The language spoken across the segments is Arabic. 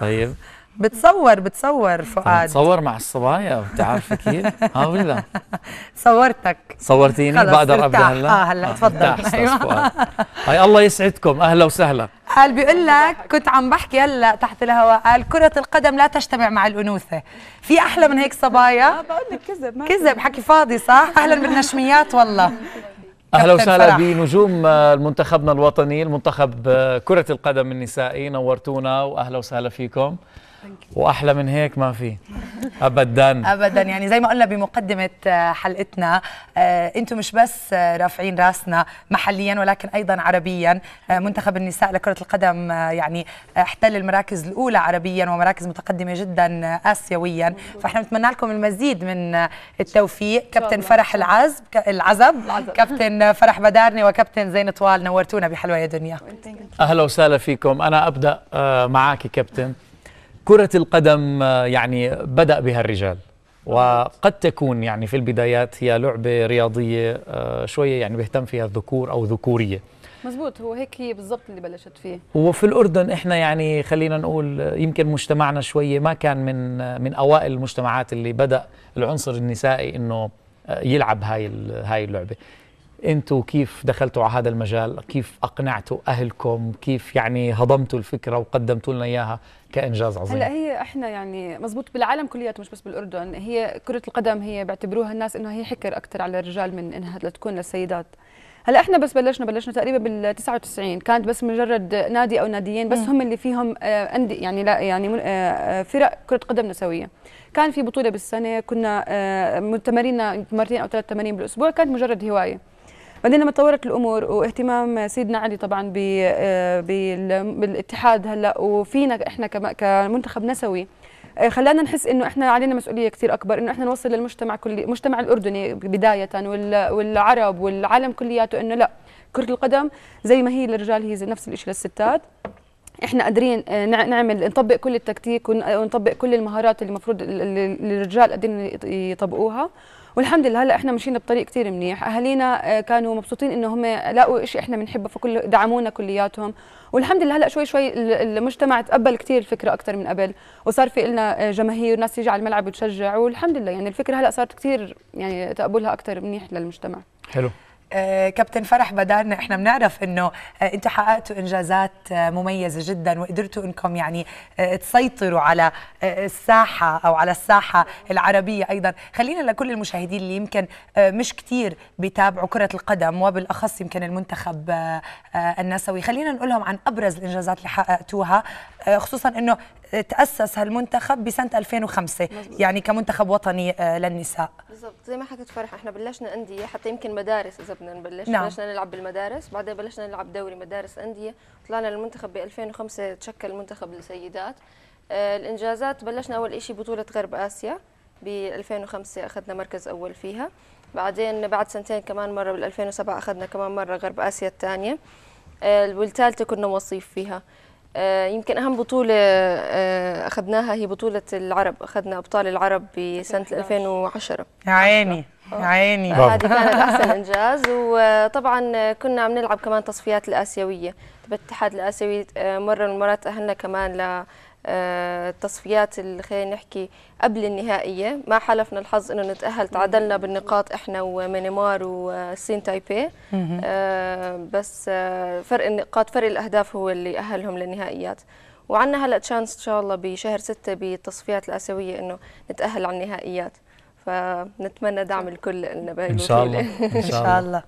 طيب بتصور بتصور طيب، فؤاد بتصور مع الصبايا بتعرفي كيف؟ ها ولا صورتك صورتيني بقدر ابدا هلا اه هلا آه، تفضل ايوه هاي الله يسعدكم اهلا وسهلا قال بيقول لك كنت عم بحكي هلا تحت الهواء قال كرة القدم لا تجتمع مع الأنوثة في أحلى من هيك صبايا اه بقول لك كذب كذب حكي فاضي صح أهلا بالنشميات والله اهلا وسهلا بنجوم منتخبنا الوطني المنتخب كرة القدم النسائي نورتونا واهلا وسهلا فيكم واحلى من هيك ما في ابدا ابدا يعني زي ما قلنا بمقدمه آه، حلقتنا آه، انتم مش بس آه، رافعين راسنا محليا ولكن ايضا عربيا منتخب النساء لكره القدم يعني احتل المراكز الاولى عربيا ومراكز متقدمه جدا اسيويا فاحنا بنتمنى لكم المزيد من التوفيق كابتن فرح العزب العزب كابتن فرح بدارني وكابتن زين طوال نورتونا بحلوه يا دنيا اهلا وسهلا فيكم انا ابدا معك كابتن كرة القدم آه، يعني بدأ بها الرجال وقد تكون يعني في البدايات هي لعبة رياضية آه، شوية يعني بيهتم فيها الذكور أو ذكورية مزبوط هو هيك هي بالضبط اللي بلشت فيه وفي الأردن إحنا يعني خلينا نقول آه، يمكن مجتمعنا شوية ما كان من من أوائل المجتمعات اللي بدأ العنصر النسائي إنه يلعب هاي هاي اللعبة انتوا كيف دخلتوا على هذا المجال كيف اقنعتوا اهلكم كيف يعني هضمتوا الفكره وقدمتوا لنا اياها كانجاز عظيم هلا هي احنا يعني مزبوط بالعالم كلياته مش بس بالاردن هي كره القدم هي بيعتبروها الناس انه هي حكر اكثر على الرجال من انها تكون للسيدات هلا احنا بس بلشنا بلشنا تقريبا بال 99 كانت بس مجرد نادي او ناديين بس م. هم اللي فيهم آه، اندي يعني لا يعني آه، آه، فرق كره قدم نسويه كان في بطوله بالسنه كنا تماريننا مرتين او ثلاث تمارين بالاسبوع كانت مجرد هوايه بعدين لما تطورت الامور واهتمام سيدنا علي طبعا آه، بالاتحاد هلا وفينا احنا كمنتخب نسوي آه، خلانا نحس انه احنا علينا مسؤوليه كثير اكبر انه احنا نوصل للمجتمع كل المجتمع الاردني بدايه والعرب والعالم كلياته انه لا كره القدم زي ما هي للرجال هي نفس الشيء للستات احنا قادرين آه، نعمل نطبق كل التكتيك ونطبق كل المهارات اللي المفروض الرجال قادرين يطبقوها والحمد لله هلا احنا مشينا بطريق كثير منيح اهالينا آه، كانوا مبسوطين انه هم لاقوا شيء احنا بنحبه فكل دعمونا كلياتهم والحمد لله هلا شوي شوي المجتمع تقبل كثير الفكره اكثر من قبل وصار في لنا آه، جماهير ناس تيجي على الملعب وتشجع والحمد لله يعني الفكره هلا صارت كثير يعني تقبلها اكثر منيح للمجتمع حلو آه، كابتن فرح بدارنا احنا بنعرف انه آه، انتم حققتوا انجازات آه، مميزه جدا وقدرتوا انكم يعني تسيطروا على الساحه او على الساحه العربيه ايضا خلينا لكل المشاهدين اللي يمكن مش كثير بيتابعوا كره القدم وبالاخص يمكن المنتخب النسوي خلينا نقول لهم عن ابرز الانجازات اللي حققتوها خصوصا انه تاسس هالمنتخب بسنه 2005 مزبط. يعني كمنتخب وطني آه، للنساء بالضبط زي ما حكت فرح احنا بلشنا انديه حتى يمكن مدارس اذا بدنا نبلش نعم. بلشنا نلعب بالمدارس بعدين بلشنا نلعب دوري مدارس انديه طلعنا للمنتخب ب 2005 تشكل منتخب السيدات آه، الانجازات بلشنا اول شيء بطوله غرب اسيا ب 2005 اخذنا مركز اول فيها بعدين بعد سنتين كمان مره بال 2007 اخذنا كمان مره غرب اسيا الثانيه آه، والثالثه كنا وصيف فيها آه، يمكن اهم بطوله آه، اخذناها هي بطوله العرب اخذنا ابطال العرب بسنه 2011 يا عيني عيني هذه كانت احسن انجاز وطبعا كنا عم نلعب كمان تصفيات الاسيويه بالاتحاد الاسيوي آه، مره من المرات تاهلنا كمان لتصفيات آه، خلينا نحكي قبل النهائيه ما حلفنا الحظ انه نتاهل تعادلنا بالنقاط احنا ومينيمار وسين آه، تايبي بس فرق النقاط فرق الاهداف هو اللي اهلهم للنهائيات وعندنا هلا تشانس ان شاء الله بشهر 6 بالتصفيات الاسيويه انه نتاهل على النهائيات فنتمنى دعم الكل لنا باقي ان شاء الله ان شاء الله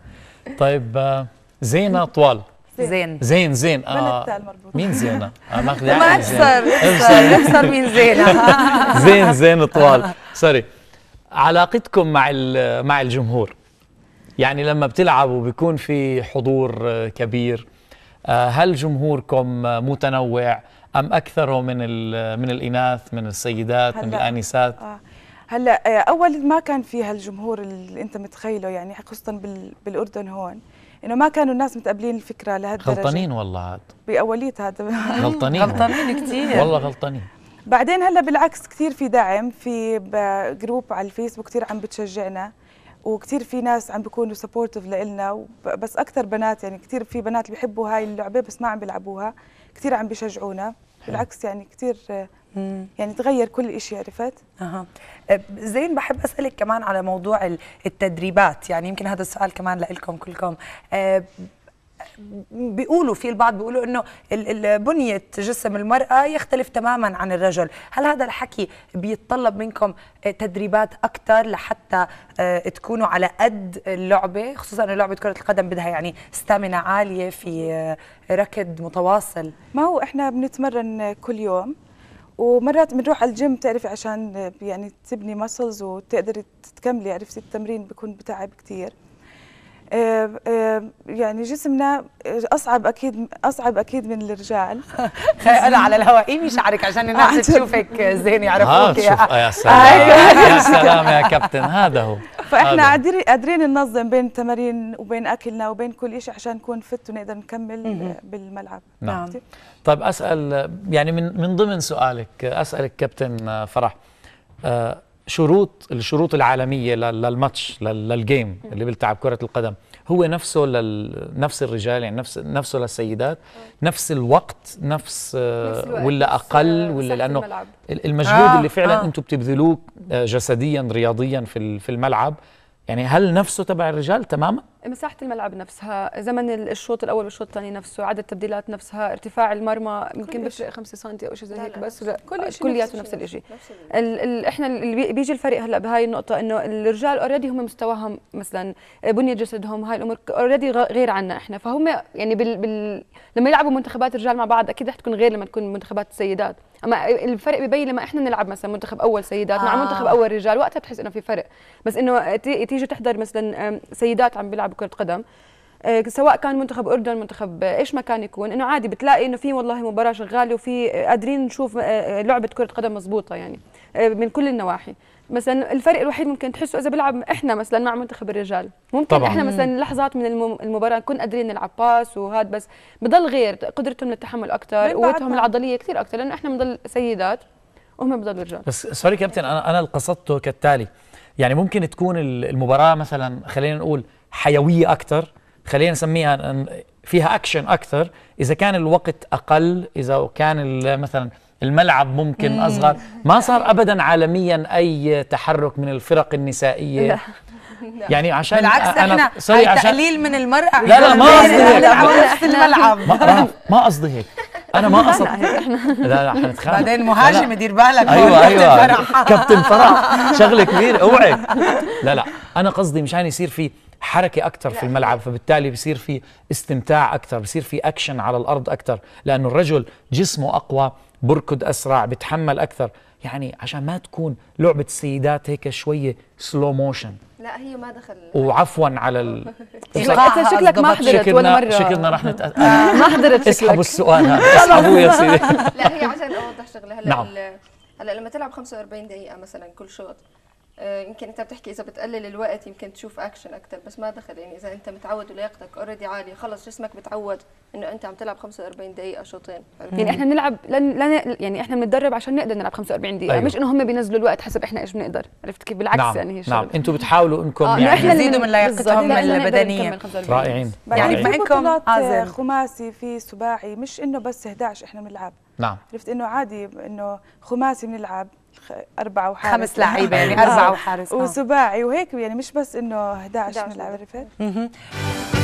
طيب آه، زينه طوال زين زين زين آه مين زينة؟ آه ما يعني اكثر اكثر مين زينة زين زين طوال سوري علاقتكم مع مع الجمهور يعني لما بتلعبوا بيكون في حضور آه، كبير آه، هل جمهوركم متنوع ام اكثره من من الاناث من السيدات من الانسات آه. هلا آه، اول ما كان في هالجمهور اللي انت متخيله يعني خصوصا بالاردن هون انه ما كانوا الناس متقبلين الفكره لهالدرجه غلطانين والله عاد باوليتها غلطانين غلطانين كثير والله غلطانين بعدين هلا بالعكس كثير في دعم في جروب على الفيسبوك كثير عم بتشجعنا وكثير في ناس عم بيكونوا سبورتيف لإلنا بس اكثر بنات يعني كثير في بنات اللي بيحبوا هاي اللعبه بس ما عم بيلعبوها كثير عم بيشجعونا بالعكس يعني كثير يعني تغير كل شيء عرفت اها أه، زين بحب اسالك كمان على موضوع التدريبات يعني يمكن هذا السؤال كمان لكم كلكم أه، بيقولوا في البعض بيقولوا انه بنيه جسم المراه يختلف تماما عن الرجل، هل هذا الحكي بيتطلب منكم تدريبات اكثر لحتى آه، تكونوا على قد اللعبه خصوصا انه لعبه كره القدم بدها يعني ستامنا عاليه في آه، ركض متواصل؟ ما هو احنا بنتمرن كل يوم ومرات بنروح على الجيم بتعرفي عشان آه، يعني تبني ماسلز وتقدري تكملي عرفتي التمرين بيكون بتعب كثير آه، آه، يعني جسمنا اصعب اكيد اصعب اكيد من الرجال انا على الهواء ايمي شعرك عشان الناس تشوفك زين يعرفوك آه يا آه، سلام يا سلام يا كابتن هذا هو فاحنا قادرين ننظم بين التمارين وبين اكلنا وبين كل شيء عشان نكون فت ونقدر نكمل بالملعب نعم طيب اسال يعني من من ضمن سؤالك اسالك كابتن فرح شروط الشروط العالميه للماتش للجيم اللي بيلعب كره القدم هو نفسه لل... نفس الرجال يعني نفس نفسه للسيدات نفس الوقت نفس, ولا اقل ولا لانه المجهود آه، اللي فعلا آه. انتم بتبذلوه جسديا رياضيا في في الملعب يعني هل نفسه تبع الرجال تماما؟ مساحة الملعب نفسها، زمن الشوط الأول والشوط الثاني نفسه، عدد التبديلات نفسها، ارتفاع المرمى يمكن بفرق 5 سم أو شيء زي هيك بس لا كل شيء كلياته نفس الشيء ال ال احنا اللي بيجي الفرق هلا بهاي النقطة إنه الرجال اوريدي هم مستواهم مثلا بنية جسدهم هاي الأمور اوريدي غير عنا احنا فهم يعني بال بال لما يلعبوا منتخبات رجال مع بعض أكيد رح تكون غير لما تكون منتخبات السيدات اما الفرق ببين لما احنا نلعب مثلا منتخب اول سيدات آه. مع منتخب آه. اول رجال وقتها بتحس انه في فرق بس انه تيجي تحضر مثلا سيدات عم بيلعبوا كره قدم آه، سواء كان منتخب اردن منتخب ايش ما كان يكون انه عادي بتلاقي انه في والله مباراه شغاله وفي آه، قادرين نشوف لعبه كره قدم مضبوطه يعني من كل النواحي مثلا الفرق الوحيد ممكن تحسه اذا بيلعب احنا مثلا مع منتخب الرجال ممكن طبعا. احنا مثلا لحظات من المباراه نكون قادرين نلعب باس وهذا بس بضل غير قدرتهم للتحمل اكثر قوتهم العضليه كثير اكثر لانه احنا بنضل سيدات وهم بضلوا رجال بس سوري كابتن انا انا اللي قصدته كالتالي يعني ممكن تكون المباراه مثلا خلينا نقول حيويه اكثر خلينا نسميها فيها اكشن اكثر اذا كان الوقت اقل اذا كان مثلا الملعب ممكن مم. أصغر ما صار أبدا عالميا أي تحرك من الفرق النسائية لا. يعني لا. يعني عشان بالعكس احنا سوري عشان تقليل من المرأة لا لا ما قصدي هيك الملعب ما قصدي هيك انا ما قصد لا لا حنتخانق بعدين مهاجم دير بالك ايوه ايوه كابتن أيوة. فرح شغله كبيره اوعي لا لا انا قصدي مشان يصير في حركة أكثر في الملعب فبالتالي بصير في استمتاع أكثر بصير في أكشن على الأرض أكثر لأنه الرجل جسمه أقوى بركض اسرع بتحمل اكثر يعني عشان ما تكون لعبه السيدات هيك شويه سلو موشن لا هي ما دخل وعفوا على ال... شكلك ما حضرت ولا مره شكلنا رح نتأ... آه، ما حضرت اسحبوا السؤال هذا اسحبوه يا سيدي لا هي عشان اوضح شغله هلا نعم. هلا لما تلعب 45 دقيقه مثلا كل شوط آه، يمكن انت بتحكي اذا بتقلل الوقت يمكن تشوف اكشن اكثر بس ما دخل يعني اذا انت متعود ولياقتك اوريدي عاليه خلص جسمك بتعود انه انت عم تلعب 45 دقيقه شوطين يعني احنا بنلعب لن, لن يعني احنا بنتدرب عشان نقدر نلعب 45 دقيقه أيوه. مش انه هم بينزلوا الوقت حسب احنا ايش بنقدر عرفت كيف بالعكس نعم. يعني هي الشغل. نعم انتم بتحاولوا انكم آه يعني احنا يزيدوا من لياقتهم البدنيه رائعين يعني في معكم آه، خماسي في سباعي مش انه بس 11 احنا بنلعب نعم عرفت انه عادي انه خماسي بنلعب أربعة وحارس خمس لعيبة يعني آه. أربعة وحارس آه. وسباعي وهيك يعني مش بس إنه 11 ملعب عرفت؟